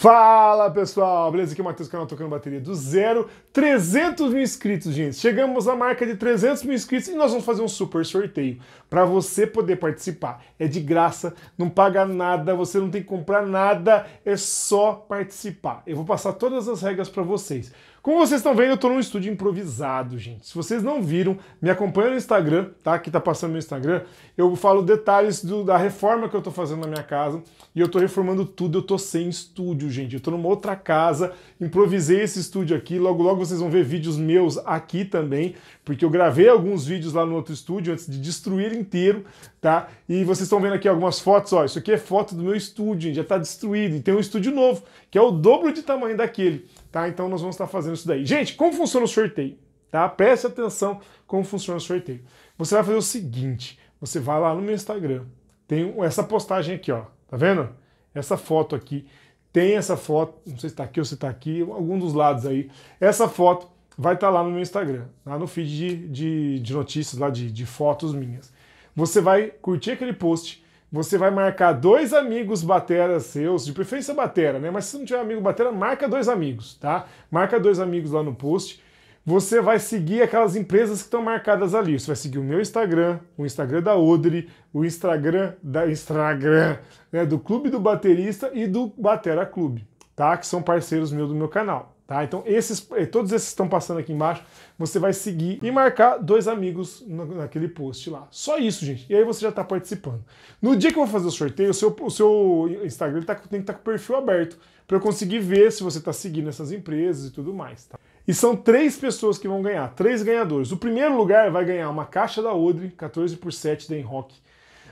Fala pessoal, beleza? Aqui é o Matheus, canal Tocando Bateria do Zero. 300 mil inscritos, gente. Chegamos à marca de 300 mil inscritos e nós vamos fazer um super sorteio para você poder participar. É de graça, não paga nada, você não tem que comprar nada, é só participar. Eu vou passar todas as regras para vocês. Como vocês estão vendo, eu estou num estúdio improvisado, gente. Se vocês não viram, me acompanha no Instagram, tá? Que tá passando meu Instagram. Eu falo detalhes do, da reforma que eu estou fazendo na minha casa e eu estou reformando tudo, eu estou sem estúdio estúdio, gente. Eu tô numa outra casa, improvisei esse estúdio aqui. Logo, logo vocês vão ver vídeos meus aqui também, porque eu gravei alguns vídeos lá no outro estúdio antes de destruir inteiro, tá? E vocês estão vendo aqui algumas fotos, ó. Isso aqui é foto do meu estúdio, gente. Já tá destruído. E tem um estúdio novo, que é o dobro de tamanho daquele, tá? Então nós vamos estar tá fazendo isso daí. Gente, como funciona o sorteio? Tá? Preste atenção como funciona o sorteio. Você vai fazer o seguinte, você vai lá no meu Instagram, tem essa postagem aqui, ó. Tá vendo? Essa foto aqui tem essa foto, não sei se está aqui ou se está aqui, algum dos lados aí. Essa foto vai estar tá lá no meu Instagram, lá no feed de, de, de notícias, lá de, de fotos minhas. Você vai curtir aquele post, você vai marcar dois amigos batera seus, de preferência batera, né? Mas se não tiver amigo batera, marca dois amigos, tá? Marca dois amigos lá no post você vai seguir aquelas empresas que estão marcadas ali. Você vai seguir o meu Instagram, o Instagram da Odri, o Instagram da Instagram, né, do Clube do Baterista e do Batera Clube, tá? Que são parceiros meus do meu canal. Tá? Então esses, eh, todos esses que estão passando aqui embaixo, você vai seguir e marcar dois amigos naquele post lá. Só isso, gente. E aí você já está participando. No dia que eu vou fazer o sorteio, o seu, o seu Instagram tá, tem que estar tá com o perfil aberto para eu conseguir ver se você está seguindo essas empresas e tudo mais. Tá? E são três pessoas que vão ganhar, três ganhadores. O primeiro lugar vai ganhar uma caixa da Odre, 14 por 7 da Enrock.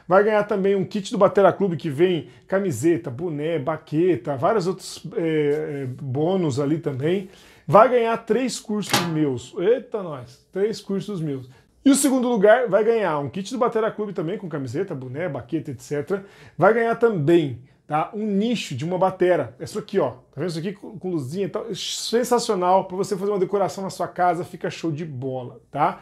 Vai ganhar também um kit do Batera Clube que vem camiseta, boné, baqueta, vários outros é, bônus ali também. Vai ganhar três cursos meus. Eita, nós! Três cursos meus. E o segundo lugar vai ganhar um kit do Batera Clube também, com camiseta, boné, baqueta, etc. Vai ganhar também tá? um nicho de uma batera. Essa é aqui, ó. Tá vendo isso aqui com, com luzinha e tal? Sensacional para você fazer uma decoração na sua casa, fica show de bola, tá?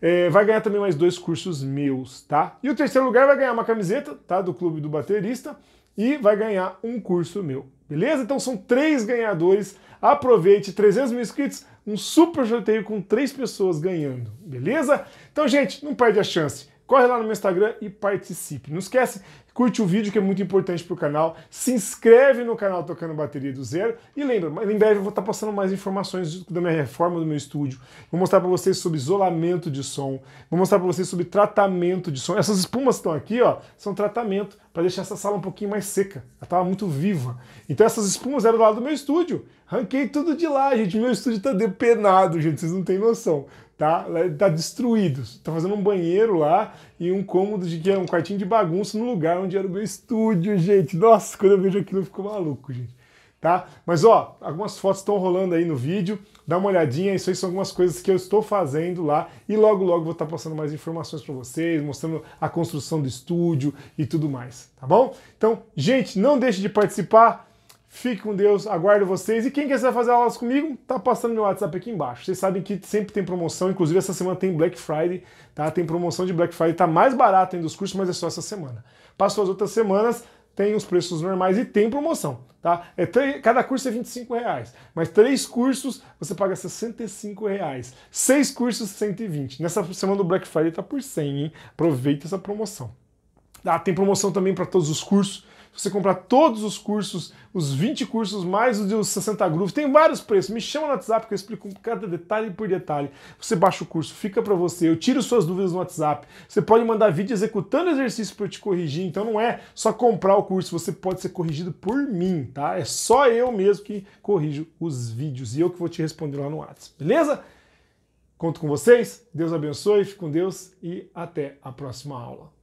É, vai ganhar também mais dois cursos meus, tá? E o terceiro lugar vai ganhar uma camiseta, tá? Do Clube do Baterista e vai ganhar um curso meu, beleza? Então são três ganhadores. Aproveite, 300 mil inscritos, um super sorteio com três pessoas ganhando, beleza? Então, gente, não perde a chance. Corre lá no meu Instagram e participe. Não esquece, curte o vídeo que é muito importante para o canal, se inscreve no canal Tocando Bateria do Zero e lembra, em breve eu vou estar tá passando mais informações da minha reforma do meu estúdio, vou mostrar para vocês sobre isolamento de som, vou mostrar para vocês sobre tratamento de som. Essas espumas que estão aqui, ó, são tratamento para deixar essa sala um pouquinho mais seca. Ela estava muito viva. Então essas espumas eram do lado do meu estúdio. Ranquei tudo de lá, gente. Meu estúdio está depenado, gente. Vocês não têm noção tá? Tá destruído. Tá fazendo um banheiro lá e um cômodo de que é um quartinho de bagunça no lugar onde era o meu estúdio, gente. Nossa, quando eu vejo aquilo eu fico maluco, gente. Tá? Mas ó, algumas fotos estão rolando aí no vídeo. Dá uma olhadinha, isso aí são algumas coisas que eu estou fazendo lá e logo logo vou estar tá passando mais informações para vocês, mostrando a construção do estúdio e tudo mais, tá bom? Então, gente, não deixe de participar Fique com Deus, aguardo vocês. E quem quiser fazer aulas comigo, tá passando meu WhatsApp aqui embaixo. Vocês sabem que sempre tem promoção, inclusive essa semana tem Black Friday, tá? Tem promoção de Black Friday, tá mais barato ainda os cursos, mas é só essa semana. Passou as outras semanas, tem os preços normais e tem promoção, tá? É cada curso é 25 reais, mas três cursos você paga 65 reais, seis cursos 120. Nessa semana do Black Friday tá por 100, hein? Aproveita essa promoção. Tá? tem promoção também para todos os cursos. Se você comprar todos os cursos, os 20 cursos mais os 60 grooves, tem vários preços. Me chama no WhatsApp que eu explico cada detalhe por detalhe. Você baixa o curso, fica para você. Eu tiro suas dúvidas no WhatsApp. Você pode mandar vídeo executando exercício para eu te corrigir. Então não é só comprar o curso, você pode ser corrigido por mim, tá? É só eu mesmo que corrijo os vídeos e eu que vou te responder lá no WhatsApp. Beleza? Conto com vocês, Deus abençoe, fique com Deus e até a próxima aula.